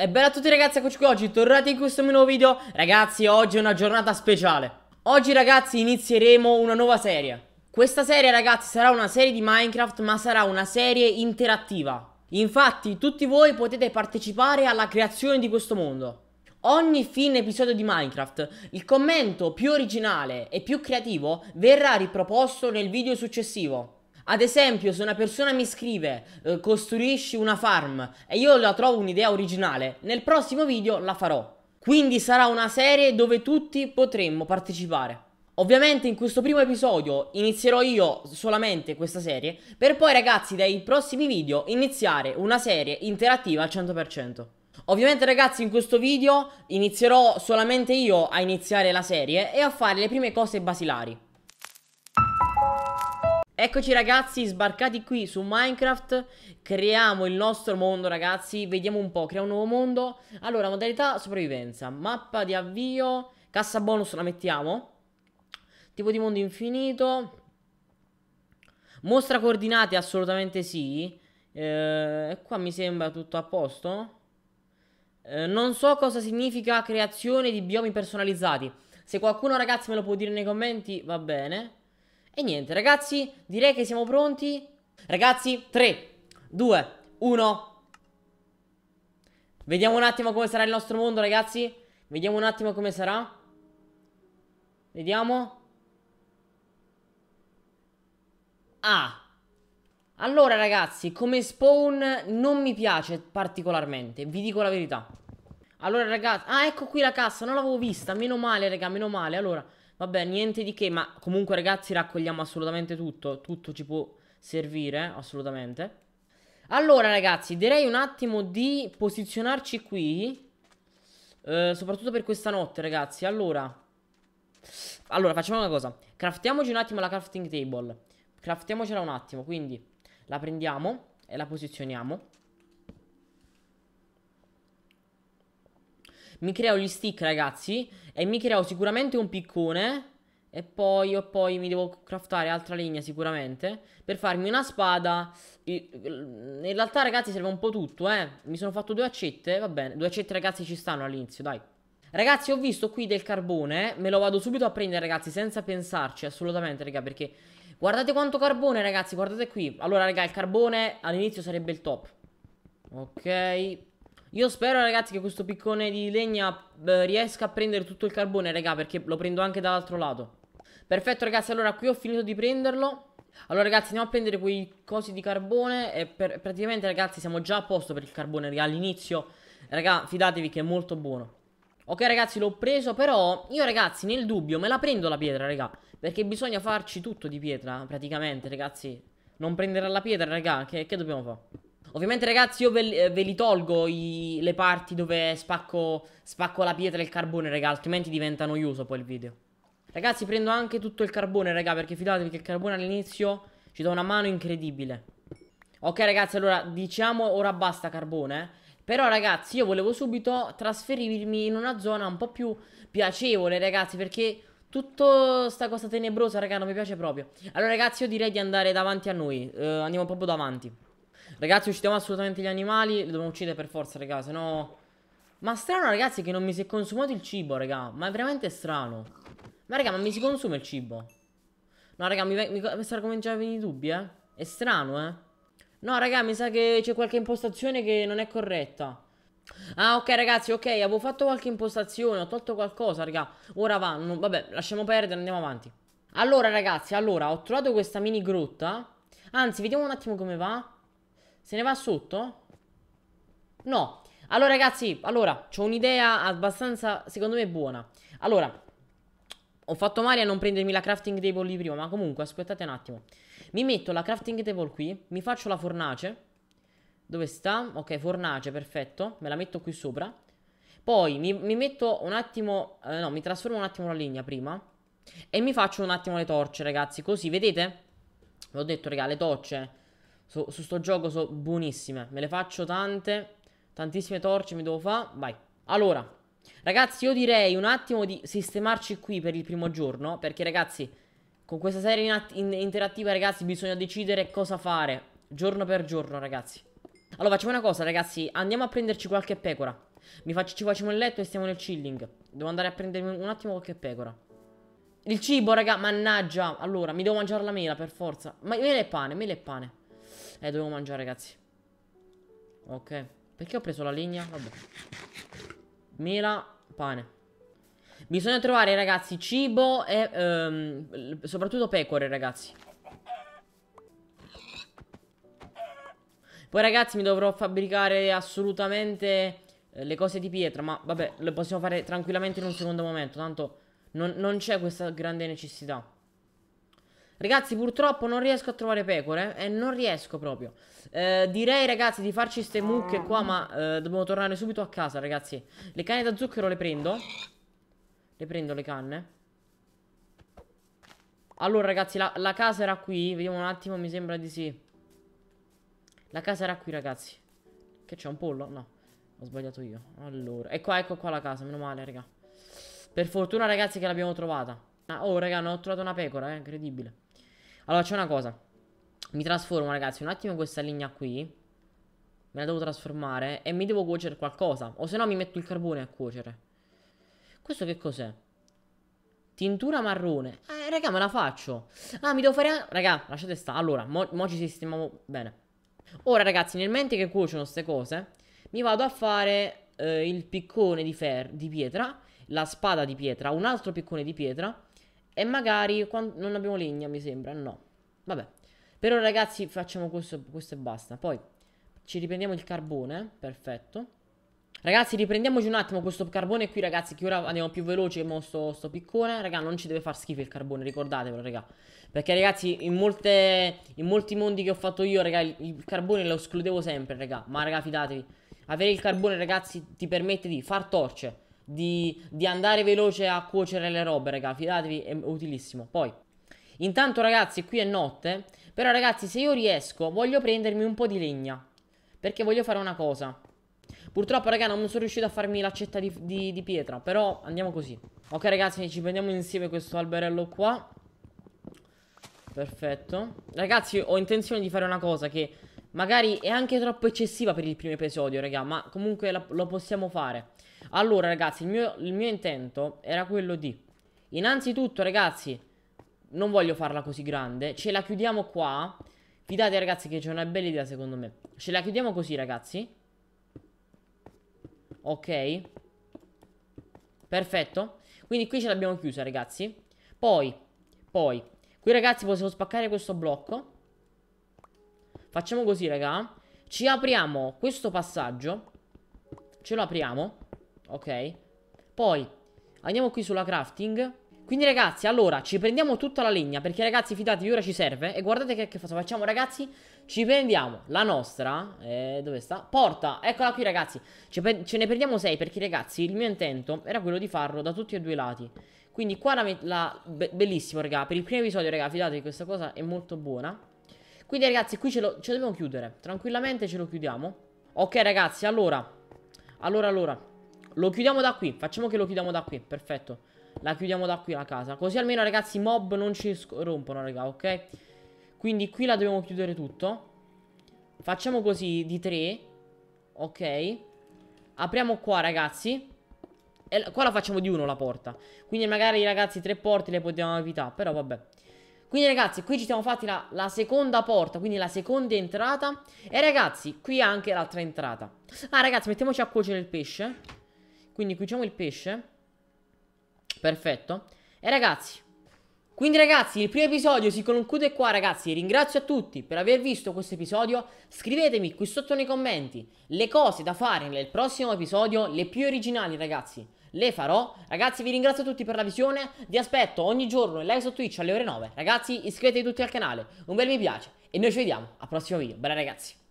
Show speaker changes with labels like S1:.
S1: E bella a tutti ragazzi, eccoci qui oggi, tornati in questo mio nuovo video Ragazzi, oggi è una giornata speciale Oggi ragazzi inizieremo una nuova serie Questa serie ragazzi sarà una serie di Minecraft ma sarà una serie interattiva Infatti tutti voi potete partecipare alla creazione di questo mondo Ogni fine episodio di Minecraft, il commento più originale e più creativo verrà riproposto nel video successivo ad esempio, se una persona mi scrive eh, costruisci una farm e io la trovo un'idea originale, nel prossimo video la farò. Quindi sarà una serie dove tutti potremmo partecipare. Ovviamente in questo primo episodio inizierò io solamente questa serie, per poi ragazzi dai prossimi video iniziare una serie interattiva al 100%. Ovviamente ragazzi in questo video inizierò solamente io a iniziare la serie e a fare le prime cose basilari. Eccoci ragazzi, sbarcati qui su Minecraft, creiamo il nostro mondo ragazzi, vediamo un po', crea un nuovo mondo Allora, modalità sopravvivenza, mappa di avvio, cassa bonus la mettiamo Tipo di mondo infinito Mostra coordinate assolutamente sì eh, Qua mi sembra tutto a posto eh, Non so cosa significa creazione di biomi personalizzati Se qualcuno ragazzi me lo può dire nei commenti va bene e niente, ragazzi, direi che siamo pronti. Ragazzi, 3, 2, 1. Vediamo un attimo come sarà il nostro mondo, ragazzi. Vediamo un attimo come sarà. Vediamo. Ah. Allora, ragazzi, come spawn non mi piace particolarmente, vi dico la verità. Allora, ragazzi... Ah, ecco qui la cassa, non l'avevo vista, meno male, raga, meno male. Allora, Vabbè, niente di che, ma comunque ragazzi raccogliamo assolutamente tutto, tutto ci può servire, assolutamente. Allora ragazzi, direi un attimo di posizionarci qui, eh, soprattutto per questa notte ragazzi. Allora, allora facciamo una cosa, craftiamoci un attimo la crafting table, craftiamocela un attimo, quindi la prendiamo e la posizioniamo. Mi creo gli stick, ragazzi. E mi creo sicuramente un piccone. E poi, o poi mi devo craftare altra legna sicuramente Per farmi una spada In realtà ragazzi serve un po' tutto eh Mi sono fatto due accette, va bene Due accette ragazzi ci stanno all'inizio, dai Ragazzi ho visto qui del carbone Me lo vado subito a prendere ragazzi senza pensarci Assolutamente raga perché Guardate quanto carbone ragazzi, guardate qui Allora raga il carbone all'inizio sarebbe il top Ok io spero ragazzi che questo piccone di legna eh, riesca a prendere tutto il carbone raga perché lo prendo anche dall'altro lato Perfetto ragazzi allora qui ho finito di prenderlo Allora ragazzi andiamo a prendere quei cosi di carbone e per, praticamente ragazzi siamo già a posto per il carbone all'inizio Raga fidatevi che è molto buono Ok ragazzi l'ho preso però io ragazzi nel dubbio me la prendo la pietra raga Perché bisogna farci tutto di pietra praticamente ragazzi Non prenderà la pietra raga che, che dobbiamo fare? Ovviamente ragazzi io ve, eh, ve li tolgo i, le parti dove spacco, spacco la pietra e il carbone raga Altrimenti diventa noioso poi il video Ragazzi prendo anche tutto il carbone raga Perché fidatevi che il carbone all'inizio ci dà una mano incredibile Ok ragazzi allora diciamo ora basta carbone eh. Però ragazzi io volevo subito trasferirmi in una zona un po' più piacevole ragazzi perché tutta sta cosa tenebrosa raga non mi piace proprio Allora ragazzi io direi di andare davanti a noi eh, Andiamo proprio davanti Ragazzi, uccidiamo assolutamente gli animali. Li dobbiamo uccidere per forza, raga, sennò... Ma strano, ragazzi, che non mi si è consumato il cibo, raga. Ma è veramente strano. Ma, raga, ma mi si consuma il cibo? No, raga, mi, mi, mi sta cominciando a venire dubbi, eh. È strano, eh. No, raga, mi sa che c'è qualche impostazione che non è corretta. Ah, ok, ragazzi, ok, avevo fatto qualche impostazione, ho tolto qualcosa, raga. Ora va, non, vabbè, lasciamo perdere, andiamo avanti. Allora, ragazzi, allora, ho trovato questa mini grotta. Anzi, vediamo un attimo come va. Se ne va sotto? No. Allora, ragazzi, allora, ho un'idea abbastanza, secondo me, buona. Allora, ho fatto male a non prendermi la crafting table lì prima, ma comunque, aspettate un attimo. Mi metto la crafting table qui, mi faccio la fornace. Dove sta? Ok, fornace, perfetto. Me la metto qui sopra. Poi mi, mi metto un attimo, eh, no, mi trasformo un attimo la legna prima. E mi faccio un attimo le torce, ragazzi, così, vedete? Ve l'ho detto, raga, le torce su, su sto gioco sono buonissime. Me le faccio tante. Tantissime torce mi devo fare. Vai. Allora, ragazzi, io direi un attimo di sistemarci qui per il primo giorno. Perché, ragazzi, con questa serie in interattiva, ragazzi, bisogna decidere cosa fare. Giorno per giorno, ragazzi. Allora, facciamo una cosa, ragazzi. Andiamo a prenderci qualche pecora. Faccio, ci facciamo il letto e stiamo nel chilling. Devo andare a prendermi un attimo qualche pecora. Il cibo, raga, mannaggia. Allora, mi devo mangiare la mela, per forza. Ma mela e pane, mela e pane. Eh, dovevo mangiare, ragazzi. Ok. Perché ho preso la legna? Vabbè. Mela, pane. Bisogna trovare, ragazzi, cibo e ehm, soprattutto pecore, ragazzi. Poi, ragazzi, mi dovrò fabbricare assolutamente eh, le cose di pietra, ma vabbè, le possiamo fare tranquillamente in un secondo momento, tanto non, non c'è questa grande necessità. Ragazzi, purtroppo non riesco a trovare pecore. Eh, e eh? non riesco proprio. Eh, direi, ragazzi, di farci ste mucche qua, ma eh, dobbiamo tornare subito a casa, ragazzi. Le canne da zucchero le prendo. Le prendo le canne. Allora, ragazzi, la, la casa era qui. Vediamo un attimo, mi sembra di sì. La casa era qui, ragazzi. Che c'è un pollo? No. Ho sbagliato io. Allora, ecco, ecco qua la casa, meno male, raga. Per fortuna, ragazzi, che l'abbiamo trovata. Ah, oh, raga, non ho trovato una pecora, è eh? incredibile. Allora, c'è una cosa. Mi trasformo, ragazzi, un attimo questa linea qui. Me la devo trasformare e mi devo cuocere qualcosa. O se no mi metto il carbone a cuocere. Questo che cos'è? Tintura marrone. Eh, raga, me la faccio. Ah, mi devo fare... A... Raga, lasciate stare. Allora, mo, mo ci sistemiamo bene. Ora, ragazzi, nel mente che cuociono queste cose, mi vado a fare eh, il piccone di, di pietra, la spada di pietra, un altro piccone di pietra e magari quando... non abbiamo legna, mi sembra, no. Vabbè. Per ora ragazzi facciamo questo, questo e basta. Poi ci riprendiamo il carbone, perfetto. Ragazzi, riprendiamoci un attimo questo carbone qui, ragazzi, che ora andiamo più veloce, mo sto, sto piccone. Raga, non ci deve far schifo il carbone, ricordatevelo, raga. Perché, ragazzi, in, molte, in molti mondi che ho fatto io, raga, il, il, carbone lo escludevo sempre, raga. Ma, raga, fidatevi. Avere il carbone, ragazzi, ti permette di far torce, di, di andare veloce a cuocere le robe, raga, fidatevi, è utilissimo. Poi, intanto ragazzi, qui è notte, però ragazzi, se io riesco, voglio prendermi un po' di legna, perché voglio fare una cosa. Purtroppo, raga, non sono riuscito a farmi l'accetta di, di, di pietra, però andiamo così. Ok, ragazzi, ci prendiamo insieme questo alberello qua. Perfetto Ragazzi ho intenzione di fare una cosa che Magari è anche troppo eccessiva per il primo episodio, raga, ma comunque la, lo possiamo fare. Allora, ragazzi, il mio, il mio intento era quello di... Innanzitutto, ragazzi, non voglio farla così grande. Ce la chiudiamo qua. Fidate, ragazzi, che c'è una bella idea, secondo me. Ce la chiudiamo così, ragazzi. Ok. Perfetto. Quindi qui ce l'abbiamo chiusa, ragazzi. Poi, poi, qui, ragazzi, possiamo spaccare questo blocco. Facciamo così, raga. Ci apriamo questo passaggio. Ce lo apriamo. Ok. Poi andiamo qui sulla crafting. Quindi ragazzi, allora, ci prendiamo tutta la legna Perché ragazzi, fidatevi, ora ci serve E guardate che, che cosa facciamo ragazzi Ci prendiamo la nostra eh, Dove sta? Porta, eccola qui ragazzi ce, ce ne prendiamo 6 perché ragazzi Il mio intento era quello di farlo da tutti e due i lati Quindi qua la... la be bellissimo raga Per il primo episodio raga, fidatevi, questa cosa è molto buona quindi ragazzi qui ce lo, ce lo dobbiamo chiudere Tranquillamente ce lo chiudiamo Ok ragazzi allora Allora allora Lo chiudiamo da qui Facciamo che lo chiudiamo da qui Perfetto La chiudiamo da qui la casa Così almeno ragazzi i mob non ci rompono raga ok Quindi qui la dobbiamo chiudere tutto Facciamo così di tre Ok Apriamo qua ragazzi e qua la facciamo di uno la porta Quindi magari ragazzi tre porte le potevamo evitare Però vabbè quindi ragazzi, qui ci siamo fatti la, la, seconda porta, quindi la seconda entrata. E ragazzi, qui anche l'altra entrata. Ah ragazzi, mettiamoci a cuocere il pesce. Quindi cuociamo il pesce. Perfetto. E ragazzi, quindi ragazzi il primo episodio si conclude qua ragazzi, ringrazio a tutti per aver visto questo episodio, scrivetemi qui sotto nei commenti le cose da fare nel prossimo episodio, le più originali ragazzi le farò. Ragazzi, vi ringrazio tutti per la visione. Vi aspetto ogni giorno in live su Twitch alle ore 9. Ragazzi, iscrivetevi tutti al canale, un bel mi piace e noi ci vediamo al prossimo video. Bella ragazzi.